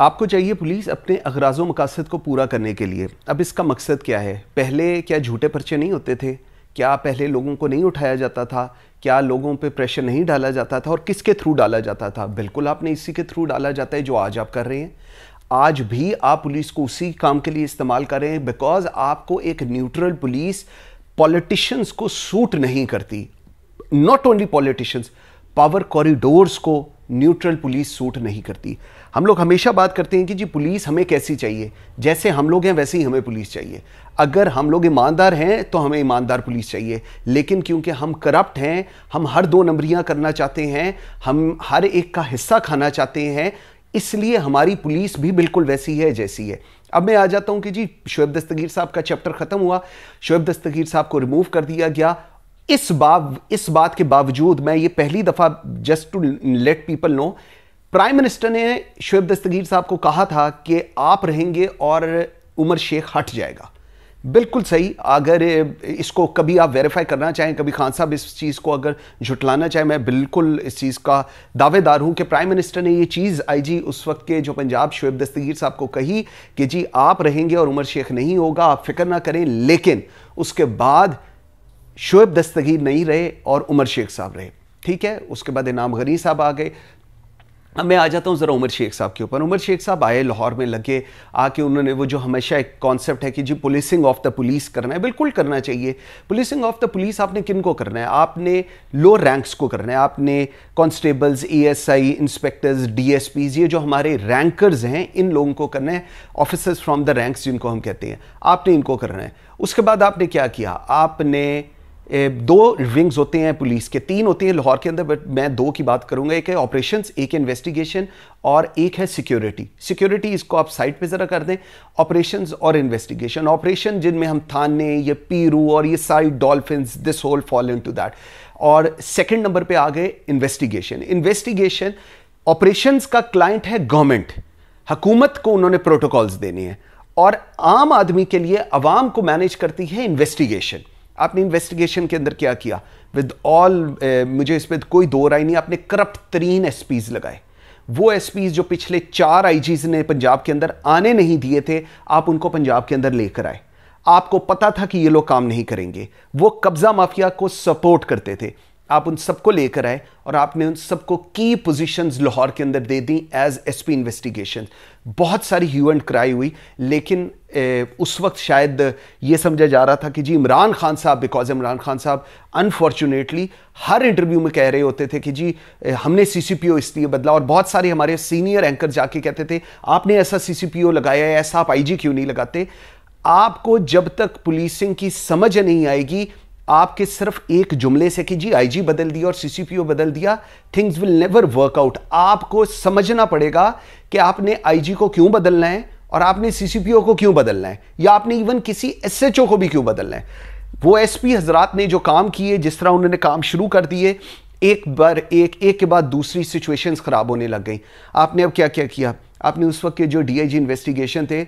आपको चाहिए पुलिस अपने अगराज मकासद को पूरा करने के लिए अब इसका मकसद क्या है पहले क्या झूठे पर्चे नहीं होते थे क्या पहले लोगों को नहीं उठाया जाता था क्या लोगों पे प्रेशर नहीं डाला जाता था और किसके थ्रू डाला जाता था बिल्कुल आपने इसी के थ्रू डाला जाता है जो आज आप कर रहे हैं आज भी आप पुलिस को उसी काम के लिए इस्तेमाल कर रहे हैं बिकॉज आपको एक न्यूट्रल पुलिस पॉलिटिशियंस को सूट नहीं करती not only politicians power corridors को न्यूट्रल पुलिस सूट नहीं करती हम लोग हमेशा बात करते हैं कि जी पुलिस हमें कैसी चाहिए जैसे हम लोग हैं वैसे ही हमें पुलिस चाहिए अगर हम लोग ईमानदार हैं तो हमें ईमानदार पुलिस चाहिए लेकिन क्योंकि हम करप्ट हैं हम हर दो नंबरियां करना चाहते हैं हम हर एक का हिस्सा खाना चाहते हैं इसलिए हमारी पुलिस भी बिल्कुल वैसी है जैसी है अब मैं आ जाता हूं कि जी शुएब दस्तगीर साहब का चैप्टर ख़त्म हुआ शुएब दस्तगीर साहब को रिमूव कर दिया गया इस बाव इस बात के बावजूद मैं ये पहली दफ़ा just to let people know prime minister ने शुएब दस्तगीर साहब को कहा था कि आप रहेंगे और उमर शेख हट जाएगा बिल्कुल सही अगर इसको कभी आप वेरीफाई करना चाहें कभी खान साहब इस चीज़ को अगर झुटलाना चाहें मैं बिल्कुल इस चीज़ का दावेदार हूं कि प्राइम मिनिस्टर ने ये चीज़ आईजी उस वक्त के जो पंजाब शुएब दस्तगीर साहब को कही कि जी आप रहेंगे और उमर शेख नहीं होगा आप फिक्र ना करें लेकिन उसके बाद शोएब दस्तगीर नहीं रहे और उमर शेख साहब रहे ठीक है उसके बाद इनाम गनी साहब आ गए अब मैं आ जाता हूँ ज़रा उमर शेख साहब के ऊपर उमर शेख साहब आए लाहौर में लगे आके उन्होंने वो जो हमेशा एक कॉन्सेप्ट है कि जी पुलिसिंग ऑफ द पुलिस करना है बिल्कुल करना चाहिए पुलिसिंग ऑफ द पुलिस आपने किन को करना है आपने लो रैंक्स को करना है आपने कॉन्स्टेबल्स आई इंस्पेक्टर्स डीएसपीज ये जो हमारे रैंकर्स हैं इन लोगों को करना है ऑफिसर्स फ्रॉम द रैंक्स जिनको हम कहते हैं आपने इनको करना है उसके बाद आपने क्या किया आपने दो विंग्स होते हैं पुलिस के तीन होते हैं लाहौर के अंदर बट मैं दो की बात करूंगा एक है ऑपरेशन एक है इन्वेस्टिगेशन और एक है सिक्योरिटी सिक्योरिटी इसको आप साइड पे ज़रा कर दें ऑपरेशंस और इन्वेस्टिगेशन ऑपरेशन जिनमें हम थाने ये पीरू और ये सारी dolphin this whole fall into that और सेकेंड नंबर पर आ गए इन्वेस्टिगेशन इन्वेस्टिगेशन ऑपरेशन का क्लाइंट है गवर्नमेंट हकूमत को उन्होंने प्रोटोकॉल्स देने हैं और आम आदमी के लिए अवाम को मैनेज करती है इन्वेस्टिगेशन आपने इन्वेस्टिगेशन के अंदर क्या किया विद ऑल eh, मुझे इस पर कोई दो राय नहीं आपने करप्ट तरीन एस लगाए वो एस जो पिछले चार आई ने पंजाब के अंदर आने नहीं दिए थे आप उनको पंजाब के अंदर लेकर आए आपको पता था कि ये लोग काम नहीं करेंगे वो कब्ज़ा माफिया को सपोर्ट करते थे आप उन सबको लेकर आए और आपने उन सबको की पोजीशंस लाहौर के अंदर दे दी एज एसपी इन्वेस्टिगेशन बहुत सारी ह्यू एंड क्राई हुई लेकिन ए, उस वक्त शायद ये समझा जा रहा था कि जी इमरान खान साहब बिकॉज इमरान खान साहब अनफॉर्चुनेटली हर इंटरव्यू में कह रहे होते थे कि जी हमने सीसीपीओ इसलिए बदला और बहुत सारे हमारे सीनियर एंकर जाके कहते थे आपने ऐसा सीसीपीओ लगाया ऐसा आप आईजी क्यों नहीं लगाते आपको जब तक पुलिसिंग की समझ नहीं आएगी आपके सिर्फ एक जुमले से कि जी आईजी बदल दिया और सीसीपीओ बदल दिया things will never work out आपको समझना पड़ेगा कि आपने आईजी को क्यों बदलना है और आपने सीसीपीओ को क्यों बदलना है या आपने इवन किसी एसएचओ को भी क्यों बदलना है वो एसपी हजरात ने जो काम किए जिस तरह उन्होंने काम शुरू कर दिए एक बार एक एक के बाद दूसरी सिचुएशंस खराब होने लग गई आपने अब क्या क्या किया आपने उस वक्त के जो डीआईजी इन्वेस्टिगेशन थे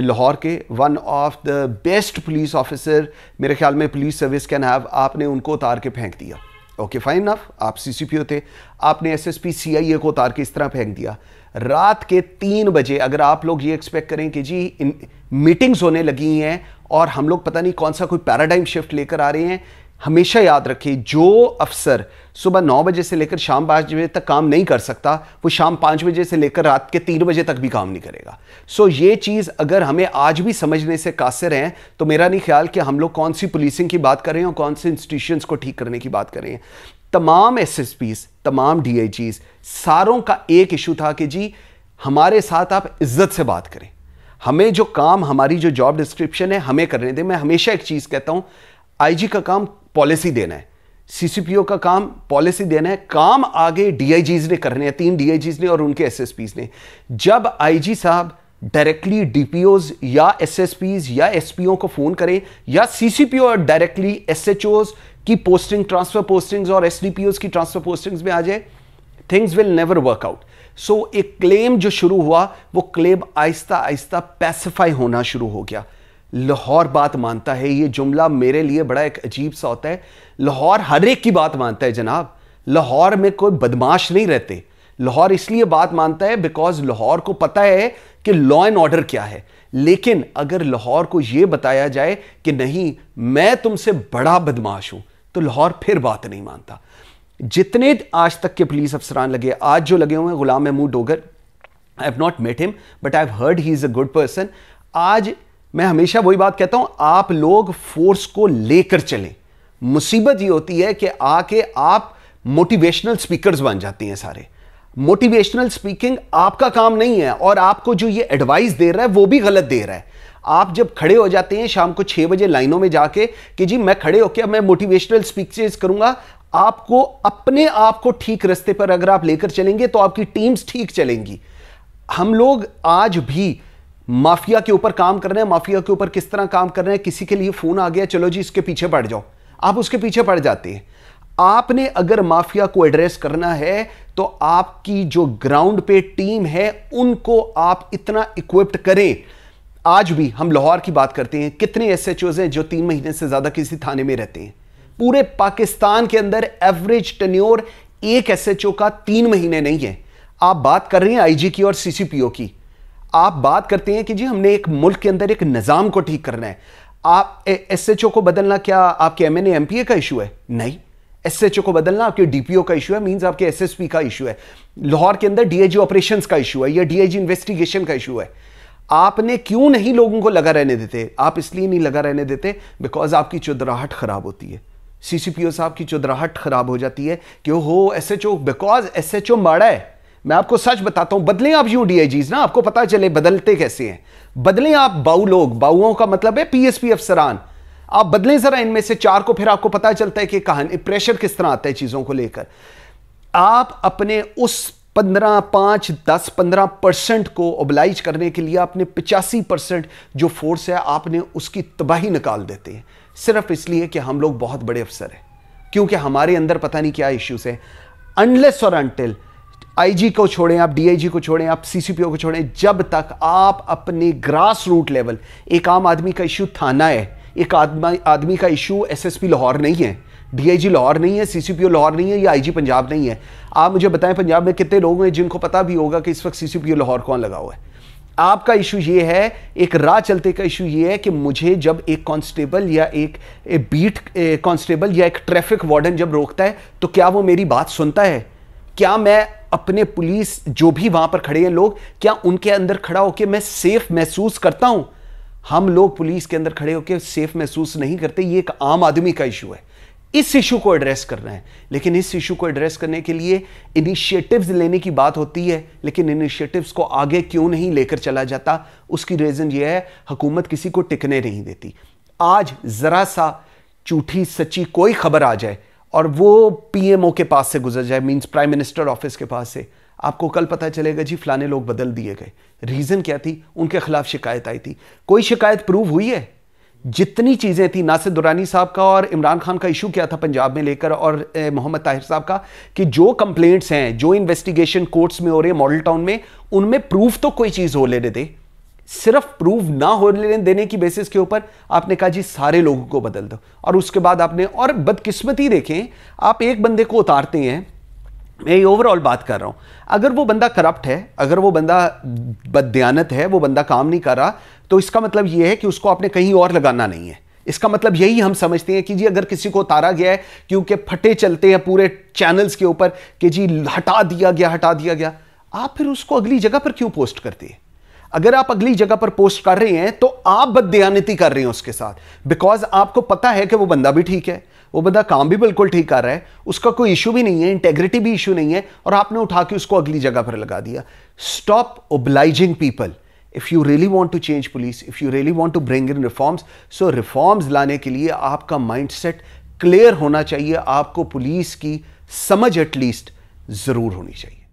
लाहौर के one of the best police officer मेरे ख्याल में पुलिस सर्विस कैन हैव आपने उनको उतार के फेंक दिया ओके फाइन नफ आप सीसीपीओ थे आपने एसएसपी सीआईए को उतार के इस तरह फेंक दिया रात के तीन बजे अगर आप लोग ये एक्सपेक्ट करें कि जी इन, मीटिंग्स होने लगी हैं और हम लोग पता नहीं कौन सा कोई पैराडाइम शिफ्ट लेकर आ रहे हैं हमेशा याद रखें जो अफसर सुबह नौ बजे से लेकर शाम पाँच बजे तक काम नहीं कर सकता वो शाम पाँच बजे से लेकर रात के तीन बजे तक भी काम नहीं करेगा सो so, ये चीज़ अगर हमें आज भी समझने से कासिर हैं तो मेरा नहीं ख्याल कि हम लोग कौन सी पुलिसिंग की बात करें और कौन से इंस्टीट्यूशंस को ठीक करने की बात करें तमाम एस तमाम डी सारों का एक इशू था कि जी हमारे साथ आप इज्जत से बात करें हमें जो काम हमारी जो जॉब डिस्क्रिप्शन है हमें करने दें मैं हमेशा एक चीज़ कहता हूँ आईजी का काम पॉलिसी देना है सीसीपीओ का काम पॉलिसी देना है काम आगे डीआईजीज ने करने हैं तीन डीआईजीज ने और उनके एसएसपीज ने जब आईजी साहब डायरेक्टली डीपीओज या एसएसपीज या एसपीओ को फोन करें या सीसीपीओ डायरेक्टली एसएचओज की पोस्टिंग ट्रांसफर पोस्टिंग्स और एसडीपीओज की ट्रांसफर पोस्टिंग्स में आ जाए things will never work out so एक क्लेम जो शुरू हुआ वो क्लेम आहिस्ता आहिस्ता पैसिफाई होना शुरू हो गया लाहौर बात मानता है ये जुमला मेरे लिए बड़ा एक अजीब सा होता है लाहौर हर एक की बात मानता है जनाब लाहौर में कोई बदमाश नहीं रहते लाहौर इसलिए बात मानता है बिकॉज लाहौर को पता है कि लॉ एंड ऑर्डर क्या है लेकिन अगर लाहौर को यह बताया जाए कि नहीं मैं तुमसे बड़ा बदमाश हूं तो लाहौर फिर बात नहीं मानता जितने आज तक के पुलिस अफसरान लगे आज जो लगे हुए हैं Ghulam Mahmood Dogar I have not met him but I have heard he is a good person आज मैं हमेशा वही बात कहता हूं आप लोग फोर्स को लेकर चलें मुसीबत ये होती है कि आके आप मोटिवेशनल स्पीकर्स बन जाती हैं सारे मोटिवेशनल स्पीकिंग आपका काम नहीं है और आपको जो ये एडवाइस दे रहा है वो भी गलत दे रहा है आप जब खड़े हो जाते हैं शाम को छह बजे लाइनों में जाके कि जी मैं खड़े होकर मैं मोटिवेशनल स्पीचेस करूंगा आपको अपने आप को ठीक रास्ते पर अगर आप लेकर चलेंगे तो आपकी टीम्स ठीक चलेंगी हम लोग आज भी माफिया के ऊपर काम कर रहे हैं माफिया के ऊपर किस तरह काम कर रहे हैं किसी के लिए फोन आ गया चलो जी इसके पीछे पड़ जाओ आप उसके पीछे पड़ जाते हैं आपने अगर माफिया को एड्रेस करना है तो आपकी जो ग्राउंड पे टीम है उनको आप इतना इक्विप्ड करें आज भी हम लाहौर की बात करते हैं कितने एस एच ओज हैं जो तीन महीने से ज्यादा किसी थाने में रहते हैं पूरे पाकिस्तान के अंदर एवरेज टन्योर एक एस एच ओ का तीन महीने नहीं है आप बात कर रहे हैं आई जी की और सी सी पी ओ की आप बात करते हैं कि जी हमने एक मुल्क के अंदर एक निज़ाम को ठीक करना है आप एस एच ओ को बदलना क्या आपके M N M P A का इशू है नहीं एस एच ओ को बदलना आपके डी पी ओ का इशू है मीन आपके एस एस पी का इशू है लाहौर के अंदर डी आई जी ऑपरेशन का इशू है या डी आई जी इन्वेस्टिगेशन का इशू है आपने क्यों नहीं लोगों को लगा रहने देते आप इसलिए नहीं लगा रहने देते बिकॉज आपकी चुदराहट खराब होती है सी सी पी ओ साहब की चुदराहट खराब हो जाती है क्यों हो S H O because S H O माड़ा है मैं आपको सच बताता हूं बदले आप यू डी ना आपको पता चले बदलते कैसे हैं बदले आप बाऊ लोग बाऊओं का मतलब है पीएसपी अफसरान आप बदलें जरा इनमें से चार को फिर आपको पता चलता है कि कहानी प्रेशर किस तरह आता है चीजों को लेकर आप अपने उस पंद्रह पांच दस पंद्रह परसेंट को ओबलाइज करने के लिए आपने पिचासी परसेंट जो फोर्स है आपने उसकी तबाही निकाल देते हैं सिर्फ इसलिए कि हम लोग बहुत बड़े अफसर हैं क्योंकि हमारे अंदर पता नहीं क्या इश्यूज हैं अनलेस और अनटिल आईजी को छोड़ें आप डीआईजी को छोड़ें आप सीसीपीओ को छोड़ें जब तक आप अपने ग्रास रूट लेवल एक आम आदमी का इशू थाना है एक आदमी आदमी का इशू एसएसपी लाहौर नहीं है डीआईजी लाहौर नहीं है सीसीपीओ लाहौर नहीं है या आईजी पंजाब नहीं है आप मुझे बताएं पंजाब में कितने लोग हैं जिनको पता भी होगा कि इस वक्त सीसीपीओ लाहौर कौन लगा हुआ है आपका इशू ये है एक राह चलते का इशू ये है कि मुझे जब एक कांस्टेबल या एक बीट कांस्टेबल या एक ट्रैफिक वार्डन जब रोकता है तो क्या वो मेरी बात सुनता है क्या मैं अपने पुलिस जो भी वहां पर खड़े हैं लोग क्या उनके अंदर खड़ा होकर मैं सेफ महसूस करता हूं हम लोग पुलिस के अंदर खड़े होकर सेफ महसूस नहीं करते ये एक आम आदमी का इशू है इस इशू को एड्रेस करना है लेकिन इस इशू को एड्रेस करने के लिए इनिशिएटिव्स लेने की बात होती है लेकिन इनिशिएटिव्स को आगे क्यों नहीं लेकर चला जाता उसकी रीज़न यह है हुकूमत किसी को टिकने नहीं देती आज ज़रा सा झूठी सच्ची कोई खबर आ जाए और वो पीएमओ के पास से गुजर जाए मीन्स प्राइम मिनिस्टर ऑफिस के पास से आपको कल पता चलेगा जी फलाने लोग बदल दिए गए रीज़न क्या थी उनके खिलाफ शिकायत आई थी कोई शिकायत प्रूव हुई है जितनी चीज़ें थी नासिर दुरानी साहब का और इमरान खान का इशू क्या था पंजाब में लेकर और मोहम्मद ताहिर साहब का कि जो कंप्लेंट्स हैं जो इन्वेस्टिगेशन कोर्ट्स में हो रहे हैं मॉडल टाउन में उनमें प्रूफ तो कोई चीज़ हो लेने दे सिर्फ प्रूव ना हो देने की बेसिस के ऊपर आपने कहा जी सारे लोगों को बदल दो और उसके बाद आपने और बदकिस्मती देखें आप एक बंदे को उतारते हैं मैं ये ओवरऑल बात कर रहा हूं अगर वो बंदा करप्ट है अगर वो बंदा बदयानत है वो बंदा काम नहीं कर रहा तो इसका मतलब ये है कि उसको आपने कहीं और लगाना नहीं है इसका मतलब यही हम समझते हैं कि जी अगर किसी को उतारा गया है क्योंकि फटे चलते हैं पूरे चैनल्स के ऊपर कि जी हटा दिया गया हटा दिया गया आप फिर उसको अगली जगह पर क्यों पोस्ट करते हैं अगर आप अगली जगह पर पोस्ट कर रहे हैं तो आप बदयानती कर रहे हैं उसके साथ बिकॉज आपको पता है कि वो बंदा भी ठीक है वो बंदा काम भी बिल्कुल ठीक कर रहा है उसका कोई इशू भी नहीं है इंटेग्रिटी भी इशू नहीं है और आपने उठा के उसको अगली जगह पर लगा दिया stop obliging people if you really want to change police if you really want to bring in reforms so reforms लाने के लिए आपका माइंड सेट क्लियर होना चाहिए आपको पुलिस की समझ एटलीस्ट ज़रूर होनी चाहिए